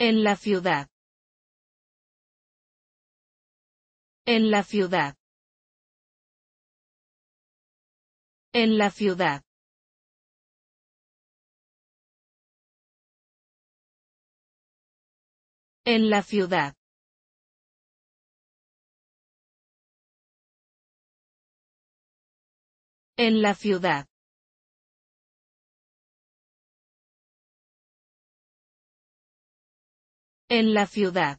En la ciudad. En la ciudad. En la ciudad. En la ciudad. En la ciudad. En la ciudad.